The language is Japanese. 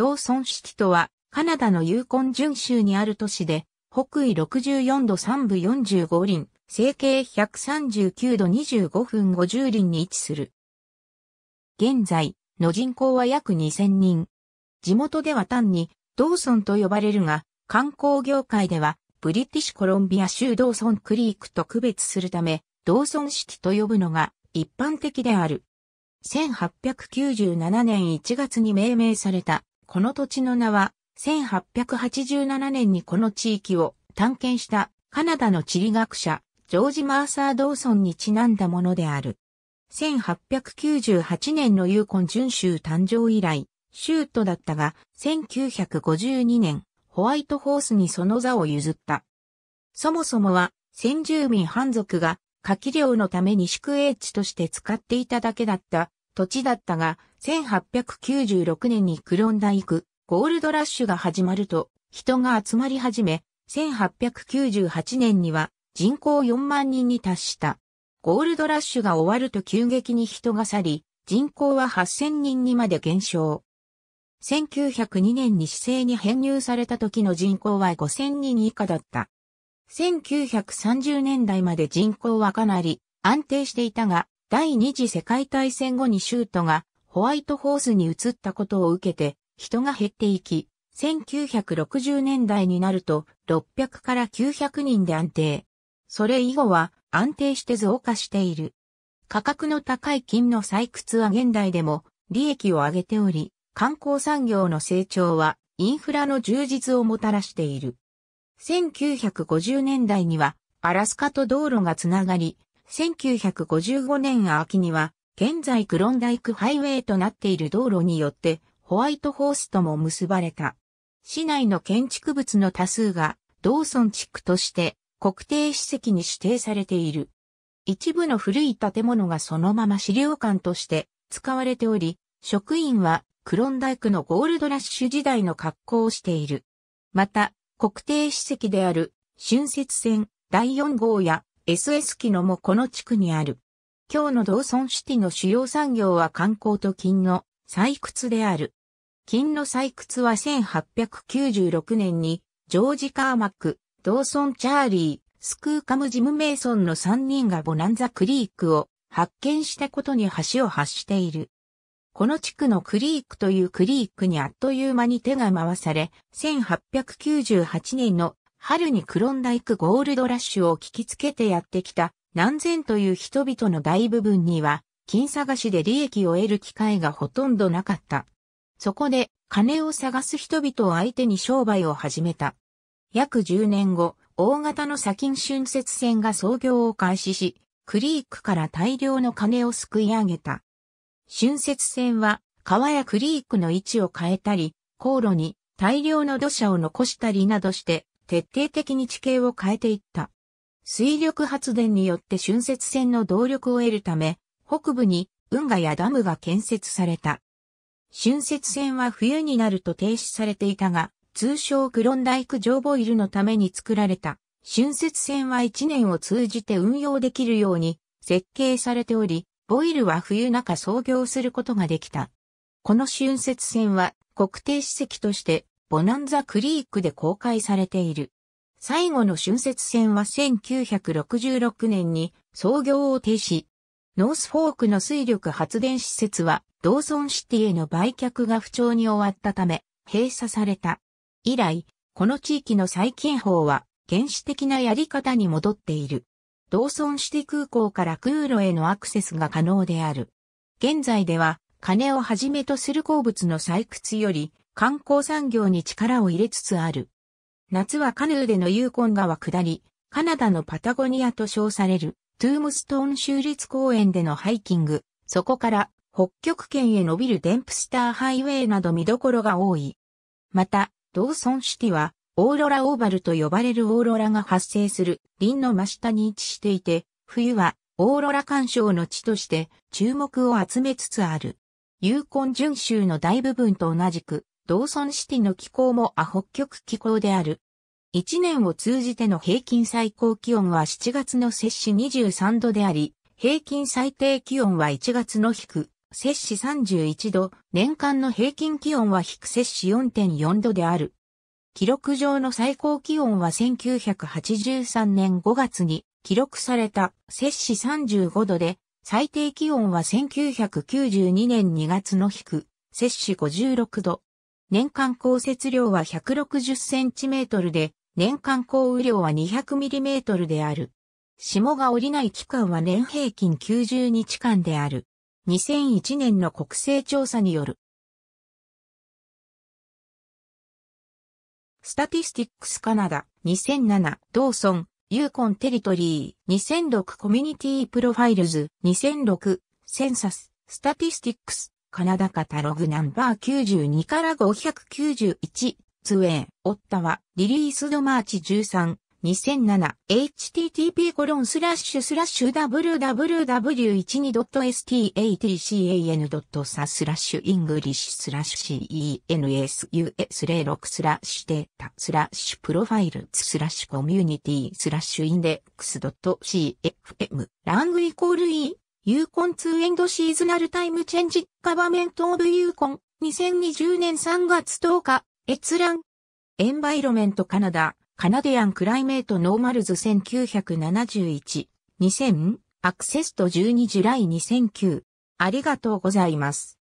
ローソンシティとは、カナダのユーコン準州にある都市で、北緯64度3部45輪、整形139度25分50輪に位置する。現在、の人口は約2000人。地元では単に、ドーソンと呼ばれるが、観光業界では、ブリティッシュコロンビア州ドーソンクリークと区別するため、ドーソンシティと呼ぶのが一般的である。1897年1月に命名されたこの土地の名は、1887年にこの地域を探検したカナダの地理学者、ジョージ・マーサー・ドーソンにちなんだものである。1898年のユーコン準州誕生以来、州都だったが、1952年、ホワイトホースにその座を譲った。そもそもは、先住民藩族が、夏季漁のために宿営地として使っていただけだった土地だったが、1896年にクロンダイク、ゴールドラッシュが始まると、人が集まり始め、1898年には人口4万人に達した。ゴールドラッシュが終わると急激に人が去り、人口は8000人にまで減少。1902年に市政に編入された時の人口は5000人以下だった。1930年代まで人口はかなり安定していたが、第二次世界大戦後にシュートがホワイトホースに移ったことを受けて人が減っていき、1960年代になると600から900人で安定。それ以後は安定して増加している。価格の高い金の採掘は現代でも利益を上げており、観光産業の成長はインフラの充実をもたらしている。1950年代にはアラスカと道路がつながり、1955年秋には、現在クロンダイクハイウェイとなっている道路によって、ホワイトホースとも結ばれた。市内の建築物の多数が、同村地区として、国定史跡に指定されている。一部の古い建物がそのまま資料館として使われており、職員はクロンダイクのゴールドラッシュ時代の格好をしている。また、国定史跡である春節線、第4号や SS 機能もこの地区にある。今日のドーソンシティの主要産業は観光と金の採掘である。金の採掘は1896年にジョージ・カーマック、ドーソン・チャーリー、スクーカム・ジム・メイソンの3人がボナンザ・クリークを発見したことに橋を発している。この地区のクリークというクリークにあっという間に手が回され、1898年の春にクロンダイクゴールドラッシュを聞きつけてやってきた何千という人々の大部分には、金探しで利益を得る機会がほとんどなかった。そこで、金を探す人々を相手に商売を始めた。約10年後、大型の砂金春節船が操業を開始し、クリークから大量の金をすくい上げた。春節船は、川やクリークの位置を変えたり、航路に大量の土砂を残したりなどして、徹底的に地形を変えていった。水力発電によって浚渫船の動力を得るため、北部に運河やダムが建設された。浚渫船は冬になると停止されていたが、通称クロンダイク上ボイルのために作られた。浚渫船は1年を通じて運用できるように設計されており、ボイルは冬中操業することができた。この浚渫船は国定史跡としてボナンザクリークで公開されている。最後の春節船は1966年に創業を停止。ノースフォークの水力発電施設はドーソンシティへの売却が不調に終わったため閉鎖された。以来、この地域の再建法は原始的なやり方に戻っている。ドーソンシティ空港から空路へのアクセスが可能である。現在では、金をはじめとする鉱物の採掘より、観光産業に力を入れつつある。夏はカヌーでのユーコン川下り、カナダのパタゴニアと称される、トゥームストーン州立公園でのハイキング、そこから北極圏へ伸びるデンプスターハイウェイなど見どころが多い。また、ドーソンシティは、オーロラオーバルと呼ばれるオーロラが発生する林の真下に位置していて、冬はオーロラ干渉の地として注目を集めつつある。ユーコン巡州の大部分と同じく、同村シティの気候もア北極気候である。一年を通じての平均最高気温は7月の摂氏23度であり、平均最低気温は1月の低、摂氏31度、年間の平均気温は低摂氏4.4度である。記録上の最高気温は1983年5月に記録された摂氏35度で、最低気温は1992年2月の低、摂氏56度。年間降雪量は1 6 0センチメートルで、年間降雨量は2 0 0ミリメートルである。霜が降りない期間は年平均90日間である。2001年の国勢調査による。スタティスティックスカナダ2007同村ソンユーコンテリトリー2006コミュニティプロファイルズ2006センサススタティスティックスカナダカタログナンバー92から591、ツウェイ、オッタは、リリースドマーチ13、2007、http コロンスラッシュスラッシュ www.12.statcan.sa スラッシュイングリッシュスラッシュ ensus06 スラッシュデータスラッシュプロファイルスラッシュコミュニティスラッシュインデックス .cfm ラングイコール e ユーコン2エンドシーズナルタイムチェンジカバメントオブユーコン2020年3月10日閲覧エンバイロメントカナダカナディアンクライメートノーマルズ1971 2000アクセスト12ジュライ2009ありがとうございます。